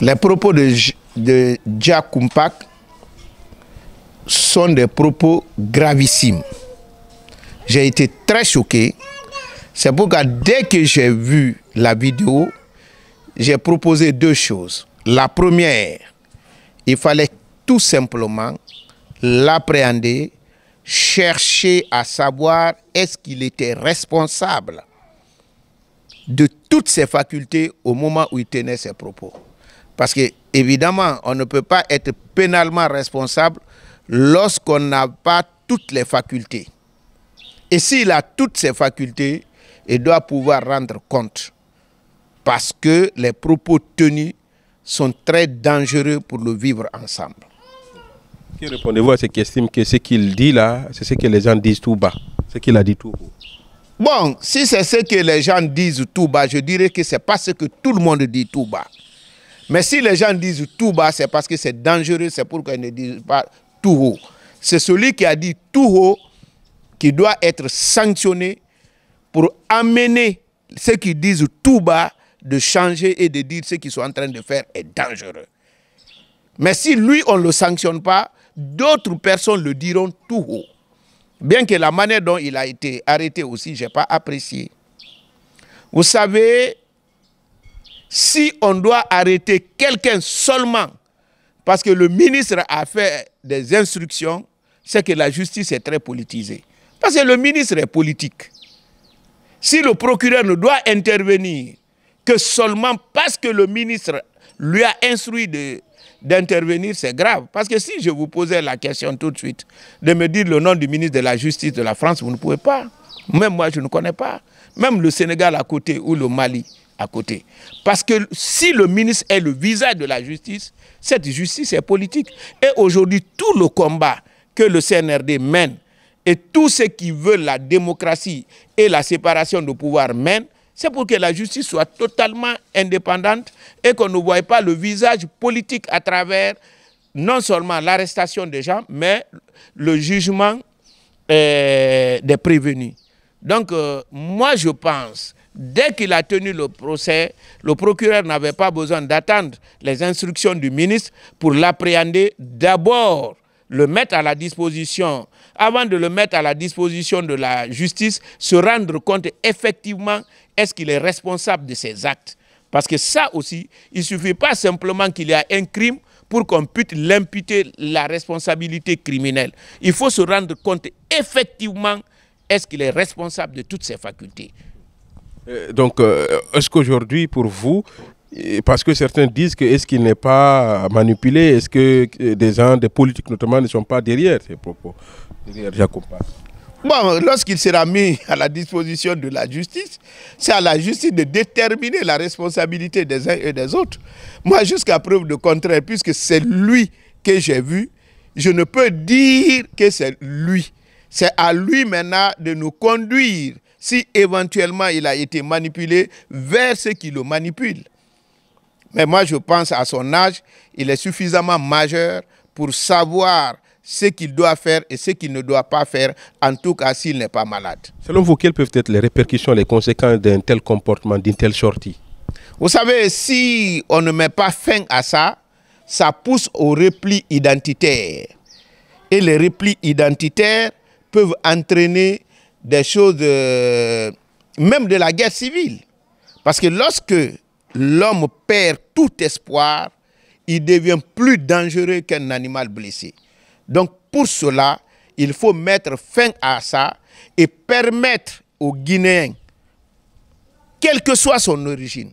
Les propos de, de Kumpak sont des propos gravissimes. J'ai été très choqué. C'est pourquoi dès que j'ai vu la vidéo, j'ai proposé deux choses. La première, il fallait tout simplement l'appréhender, chercher à savoir est-ce qu'il était responsable de toutes ses facultés au moment où il tenait ses propos. Parce que, évidemment, on ne peut pas être pénalement responsable lorsqu'on n'a pas toutes les facultés. Et s'il a toutes ses facultés, il doit pouvoir rendre compte. Parce que les propos tenus sont très dangereux pour le vivre ensemble. Que répondez-vous à ce qui que ce qu'il dit là, c'est ce que les gens disent tout bas, ce qu'il a dit tout haut Bon, si c'est ce que les gens disent tout bas, je dirais que ce n'est pas ce que tout le monde dit tout bas. Mais si les gens disent tout bas, c'est parce que c'est dangereux, c'est pourquoi ils ne disent pas tout haut. C'est celui qui a dit tout haut qui doit être sanctionné pour amener ceux qui disent tout bas de changer et de dire ce qu'ils sont en train de faire est dangereux. Mais si lui, on ne le sanctionne pas, d'autres personnes le diront tout haut. Bien que la manière dont il a été arrêté aussi, je n'ai pas apprécié. Vous savez, si on doit arrêter quelqu'un seulement parce que le ministre a fait des instructions, c'est que la justice est très politisée. Parce que le ministre est politique. Si le procureur ne doit intervenir que seulement parce que le ministre lui a instruit d'intervenir, c'est grave. Parce que si je vous posais la question tout de suite, de me dire le nom du ministre de la Justice de la France, vous ne pouvez pas. Même moi, je ne connais pas. Même le Sénégal à côté ou le Mali, à côté. Parce que si le ministre est le visage de la justice, cette justice est politique. Et aujourd'hui, tout le combat que le CNRD mène et tous ceux qui veulent la démocratie et la séparation de pouvoir mènent, c'est pour que la justice soit totalement indépendante et qu'on ne voie pas le visage politique à travers non seulement l'arrestation des gens, mais le jugement euh, des prévenus. Donc, euh, moi, je pense Dès qu'il a tenu le procès, le procureur n'avait pas besoin d'attendre les instructions du ministre pour l'appréhender d'abord, le mettre à la disposition, avant de le mettre à la disposition de la justice, se rendre compte effectivement est-ce qu'il est responsable de ses actes. Parce que ça aussi, il ne suffit pas simplement qu'il y a un crime pour qu'on puisse l'imputer la responsabilité criminelle. Il faut se rendre compte effectivement est-ce qu'il est responsable de toutes ses facultés. Euh, donc, euh, est-ce qu'aujourd'hui, pour vous, parce que certains disent que est-ce qu'il n'est pas manipulé, est-ce que euh, des gens, des politiques notamment, ne sont pas derrière ces propos, Bon, lorsqu'il sera mis à la disposition de la justice, c'est à la justice de déterminer la responsabilité des uns et des autres. Moi, jusqu'à preuve de contraire, puisque c'est lui que j'ai vu, je ne peux dire que c'est lui. C'est à lui maintenant de nous conduire si éventuellement il a été manipulé vers ceux qui le manipule, Mais moi, je pense à son âge, il est suffisamment majeur pour savoir ce qu'il doit faire et ce qu'il ne doit pas faire, en tout cas s'il n'est pas malade. Selon vous, quelles peuvent être les répercussions, les conséquences d'un tel comportement, d'une telle sortie Vous savez, si on ne met pas fin à ça, ça pousse au repli identitaire. Et les replis identitaires peuvent entraîner des choses, euh, même de la guerre civile. Parce que lorsque l'homme perd tout espoir, il devient plus dangereux qu'un animal blessé. Donc pour cela, il faut mettre fin à ça et permettre aux Guinéens, quelle que soit son origine,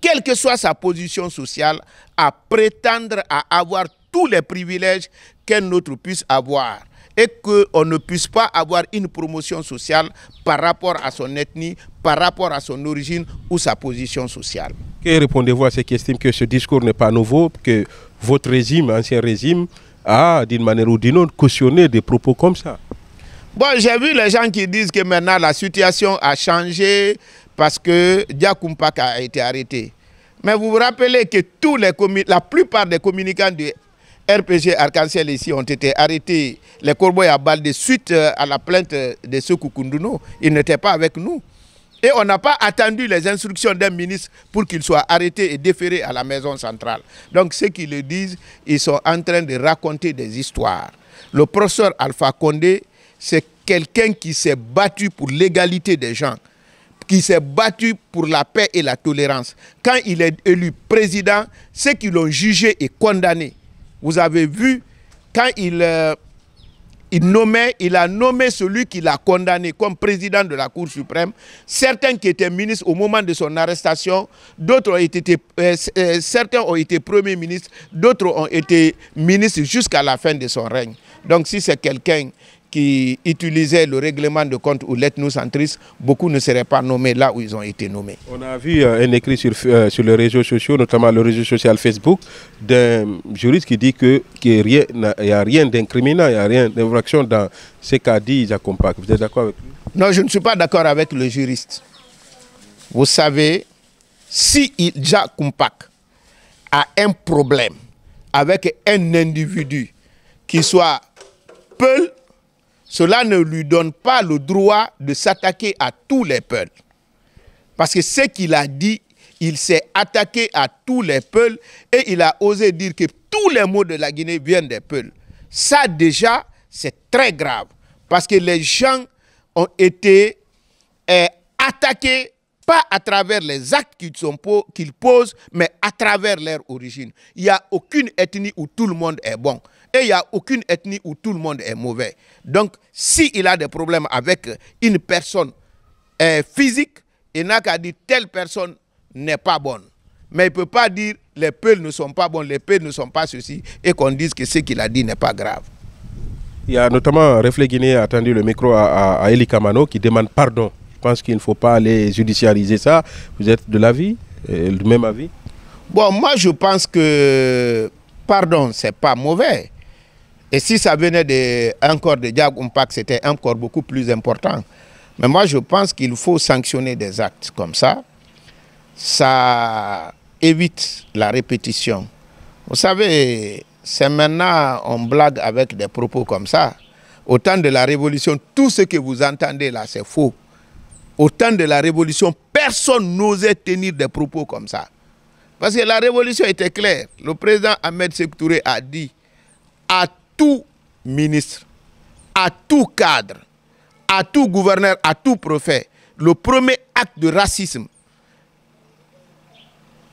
quelle que soit sa position sociale, à prétendre à avoir tous les privilèges qu'un autre puisse avoir et qu'on ne puisse pas avoir une promotion sociale par rapport à son ethnie, par rapport à son origine ou sa position sociale. Que répondez-vous à ceux qui estiment que ce discours n'est pas nouveau, que votre régime, ancien régime, a d'une manière ou d'une autre cautionné des propos comme ça Bon, j'ai vu les gens qui disent que maintenant la situation a changé parce que Diakoumpak a été arrêté. Mais vous vous rappelez que tous les la plupart des communicants du RPG Arc-en-Ciel ici ont été arrêtés, les corbeaux à balles de suite euh, à la plainte de ce Kukunduno. Ils n'étaient pas avec nous. Et on n'a pas attendu les instructions d'un ministre pour qu'il soit arrêté et déféré à la maison centrale. Donc ceux qui le disent, ils sont en train de raconter des histoires. Le professeur Alpha Condé, c'est quelqu'un qui s'est battu pour l'égalité des gens, qui s'est battu pour la paix et la tolérance. Quand il est élu président, ceux qui l'ont jugé et condamné, vous avez vu, quand il, euh, il, nommait, il a nommé celui qu'il a condamné comme président de la Cour suprême, certains qui étaient ministres au moment de son arrestation, d'autres ont été, euh, euh, certains ont été premiers ministres, d'autres ont été ministres jusqu'à la fin de son règne. Donc si c'est quelqu'un qui utilisaient le règlement de compte ou l'ethnocentrisme, beaucoup ne seraient pas nommés là où ils ont été nommés. On a vu euh, un écrit sur, euh, sur les réseaux sociaux, notamment le réseau social Facebook, d'un juriste qui dit qu'il que n'y a rien d'incriminant, il n'y a rien d'infraction dans ce qu'a dit Jacques Vous êtes d'accord avec lui Non, je ne suis pas d'accord avec le juriste. Vous savez, si Jacques Kumpak a un problème avec un individu qui soit peul cela ne lui donne pas le droit de s'attaquer à tous les peuples. Parce que ce qu'il a dit, il s'est attaqué à tous les peuples et il a osé dire que tous les mots de la Guinée viennent des peuples. Ça déjà, c'est très grave. Parce que les gens ont été eh, attaqués, pas à travers les actes qu'ils posent, mais à travers leur origine. Il n'y a aucune ethnie où tout le monde est bon. Et il n'y a aucune ethnie où tout le monde est mauvais. Donc, s'il il a des problèmes avec une personne physique, il n'a qu'à dire telle personne n'est pas bonne. Mais il ne peut pas dire les peuls ne sont pas bons, les peuls ne sont pas ceci, et qu'on dise que ce qu'il a dit n'est pas grave. Il y a notamment Reflet Guinée a attendu le micro à, à, Kamano qui demande pardon. Je pense qu'il ne faut pas aller judiciariser ça. Vous êtes de l'avis, euh, du même avis Bon, moi je pense que pardon, c'est pas mauvais. Et si ça venait de, encore de Diag c'était encore beaucoup plus important. Mais moi, je pense qu'il faut sanctionner des actes comme ça. Ça évite la répétition. Vous savez, c'est maintenant, on blague avec des propos comme ça. Au temps de la Révolution, tout ce que vous entendez là, c'est faux. Au temps de la Révolution, personne n'osait tenir des propos comme ça. Parce que la Révolution était claire. Le président Ahmed Sektouré a dit à tout ministre, à tout cadre, à tout gouverneur, à tout préfet, le premier acte de racisme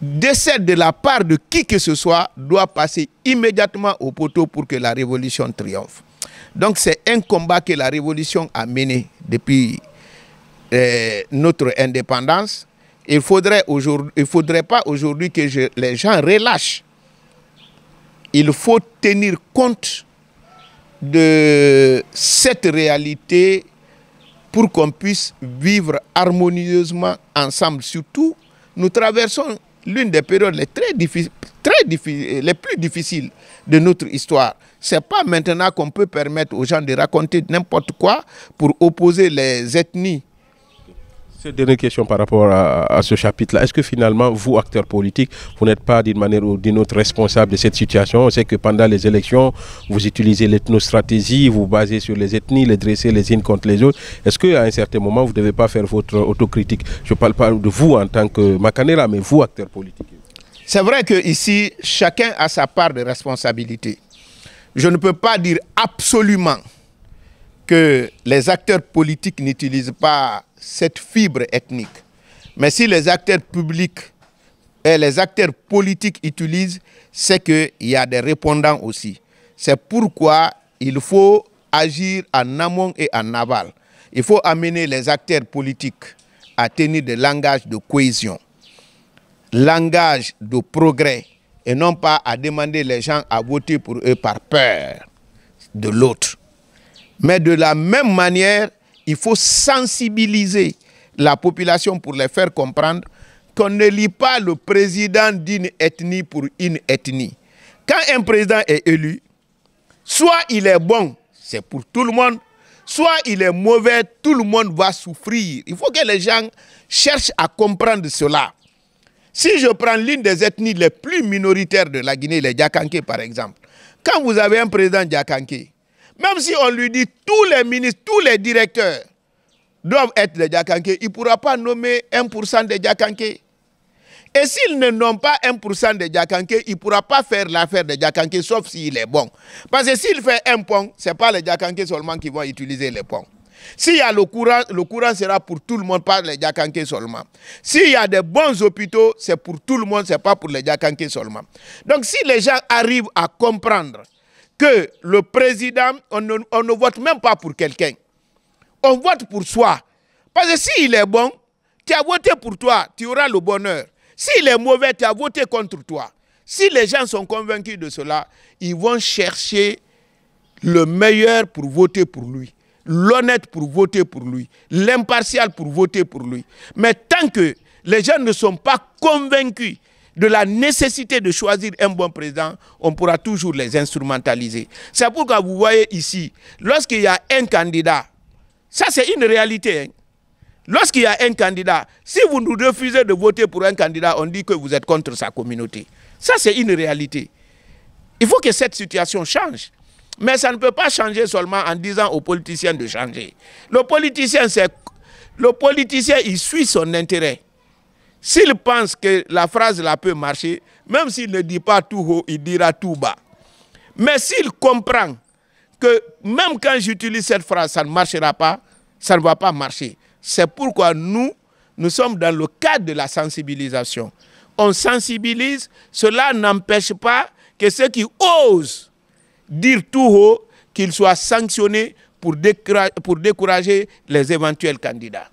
décède de la part de qui que ce soit doit passer immédiatement au poteau pour que la révolution triomphe. Donc c'est un combat que la révolution a mené depuis euh, notre indépendance. Il ne faudrait, il faudrait pas aujourd'hui que les gens relâchent. Il faut tenir compte de cette réalité pour qu'on puisse vivre harmonieusement ensemble. Surtout, nous traversons l'une des périodes les, très très les plus difficiles de notre histoire. Ce n'est pas maintenant qu'on peut permettre aux gens de raconter n'importe quoi pour opposer les ethnies cette dernière question par rapport à, ce chapitre-là, est-ce que finalement, vous, acteurs politiques, vous n'êtes pas d'une manière ou d'une autre responsable de cette situation On sait que pendant les élections, vous utilisez l'ethnostratégie, vous basez sur les ethnies, les dresser les unes contre les autres. Est-ce qu'à un certain moment, vous ne devez pas faire votre autocritique Je ne parle pas de vous en tant que Macanera, mais vous, acteurs politiques. C'est vrai qu'ici, chacun a sa part de responsabilité. Je ne peux pas dire absolument que les acteurs politiques n'utilisent pas cette fibre ethnique. Mais si les acteurs publics et les acteurs politiques utilisent, c'est qu'il y a des répondants aussi. C'est pourquoi il faut agir en amont et en aval. Il faut amener les acteurs politiques à tenir des langages de cohésion, langage de progrès, et non pas à demander les gens à voter pour eux par peur de l'autre. Mais de la même manière, il faut sensibiliser la population pour les faire comprendre qu'on ne lit pas le président d'une ethnie pour une ethnie. Quand un président est élu, soit il est bon, c'est pour tout le monde, soit il est mauvais, tout le monde va souffrir. Il faut que les gens cherchent à comprendre cela. Si je prends l'une des ethnies les plus minoritaires de la Guinée, les Djakanké par exemple, quand vous avez un président Djakanké, même si on lui dit tous les ministres, tous les directeurs doivent être des Djakanké, il ne pourra pas nommer 1% des Djakanké. Et s'il ne nomme pas 1% des Djakanké, il ne pourra pas faire l'affaire des Djakanké, sauf s'il est bon. Parce que s'il fait un pont, ce n'est pas les Djakanké seulement qui vont utiliser les ponts. S'il y a le courant, le courant sera pour tout le monde, pas les Djakanké seulement. S'il y a des bons hôpitaux, c'est pour tout le monde, ce n'est pas pour les Djakanké seulement. Donc si les gens arrivent à comprendre que le président, on ne, vote même pas pour quelqu'un. On vote pour soi. Parce que s'il est bon, tu as voté pour toi, tu auras le bonheur. S'il est mauvais, tu as voté contre toi. Si les gens sont convaincus de cela, ils vont chercher le meilleur pour voter pour lui, l'honnête pour voter pour lui, l'impartial pour voter pour lui. Mais tant que les gens ne sont pas convaincus de la nécessité de choisir un bon président, on pourra toujours les instrumentaliser. C'est pourquoi vous voyez ici, lorsqu'il y a un candidat, ça c'est une réalité. Hein. Lorsqu'il y a un candidat, si vous nous refusez de voter pour un candidat, on dit que vous êtes contre sa communauté. Ça c'est une réalité. Il faut que cette situation change. Mais ça ne peut pas changer seulement en disant aux politiciens de changer. Le politicien, le politicien, il suit son intérêt. S'il pense que la phrase la peut marcher, même s'il ne dit pas tout haut, il dira tout bas. Mais s'il comprend que même quand j'utilise cette phrase, ça ne marchera pas, ça ne va pas marcher. C'est pourquoi nous, nous sommes dans le cadre de la sensibilisation. On sensibilise, cela n'empêche pas que ceux qui osent dire tout haut, qu'ils soient sanctionnés pour décourager les éventuels candidats.